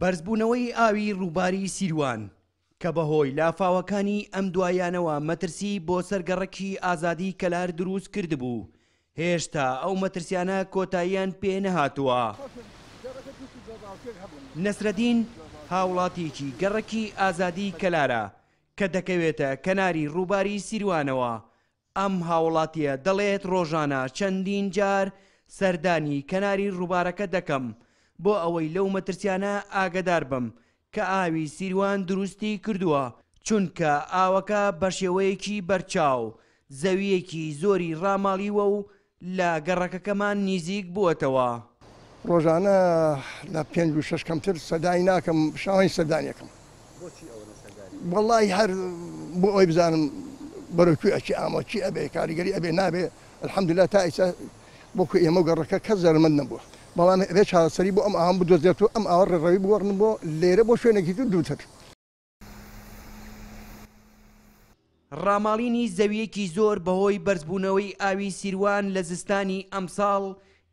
بەرزبوونەوەی ئاوی ڕووباری سیروان کە بەهۆی لافاوەکانی ئەم دوایانەوە مەترسی بۆ سەرگەڕەکی ئازادی کەلار دروست کردبوو هێشتا ئەو مەترسیانە کۆتاییان پێ نەهاتووە نەسرەدین هاوڵاتیکی گەڕەکی ئازادی کەلارە کە دەکەوێتە کەناری ڕووباری سیروانەوە ئەم هاوڵاتیە دەڵێت ڕۆژانە چەندین جار سەردانی کەناری ڕووبارەکە دەکەم. بۆ ئەوەی لەو مەترسیانە ئاگدار بم کە ئاوی سیروان دروستی کردووە چونکە ئاوەکە بە شێوەیەکی بەرچاو زەویەکی زۆری ڕاماڵیوە و لە گەڕەکەکەمان نزیک بووەتەوە. ڕۆژانە لە پێ و شش کەمتر سەدای ناکەم شاوانی سەدانەکەم. بەڵی هەر بۆ ئەوی بزانم بەرەکوی ئەچی ئاماچی ئەبێ کاریگەری ئەبێ نابێ الحەمدللا تا ئیسا بۆکو ئێمە گەڕەکە کە زەرمەند نەبووە. بەڵام ڕێ چاسەری بۆ ئەم ئام بدۆزێت و ئەم ئاوە ڕێڕەوی بوەڕن بۆ لێرە بۆ شوێنێکی تو دووتر. ڕاماڵینی زەویەکی زۆر بەهۆی بەرزبوونەوەی ئاوی سیروان لە زستانی ئەمساڵ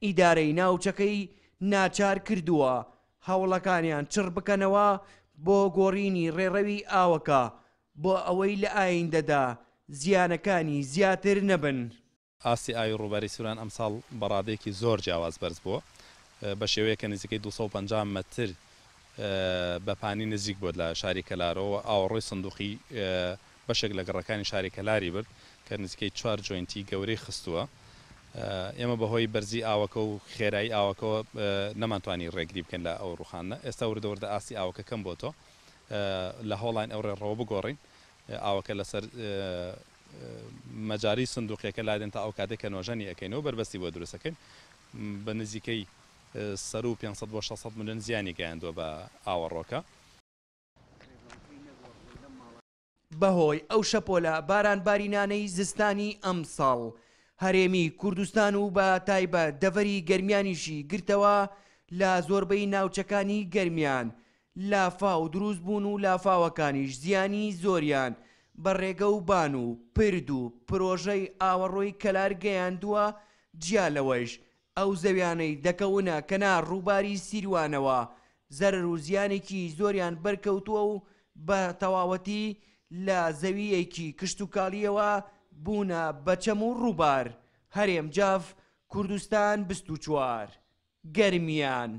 ئیدارەی ناوچەکەی ناچار کردووە هەوڵەکانیان چڕ بکەنەوە بۆ گۆڕینی ڕێڕەوی ئاوەکە بۆ ئەوەی لە ئایندەدا زیانەکانی زیاتر نەبن. ئاسی ئاوی ڕووبەری سوران ئەمساڵ بەڕادێکی زۆر جیاواز بەرز بووە بە شێوەیەکە نزیکەی 250 متر بەپانی نزیک بۆ لە شاری کەلارەوە ئاوەڕێ سندوقی بەشێک لە گەڕەکانی شاری کەلاری برد کە نزیکەی چوار جوینتی گەورەی خستووە ئێمە بەهۆی بەرزی ئاوەکە و خێرایی ئاوەکەەوە نەمانتوانی ڕێگری بکەن لە ئەو ڕوخانە ئێستا وردەوردە ئاسی ئاوەکەکەم بۆ تۆ لە هۆڵین ئەوڕێ ڕەوە بگۆڕین ئاوەکە لەسەر مەجاری سندوقیەکە لادن تا ئەو کاتێککە نۆژانی ئەەکەینەوە بربەستی بۆ دروستەکەین بە نزیکەی سەر و 500 بۆ 600 میلیۆن زیانی گەیاندوە بە ئاوەڕۆکە بەهۆی ئەو شەپۆلە باران بارینانەی زستانی ئەمساڵ هەرێمی کوردستان و بە تایبە دەڤری گەرمیانیشی گرتەوە لە زۆربەی ناوچەکانی گەرمیان لافا و دروست بوون و لافاوەکانیش زیانی زۆریان بە ڕێگە و بان و پرد و پرۆژەی ئاوەڕۆی کەلار گەیاندووە جیالەوەش ئەو زەویانەی دەکەونە کەنا ڕووباری سیروانەوە زەرر و زیانێکی زۆریان بەرکەوتووە و بە تەواوەتی لە زەویەکی کشتتوکالیەوە بوونە بەچەم و ڕووبار هەرێم جاف کوردستان 24 گەرمیان.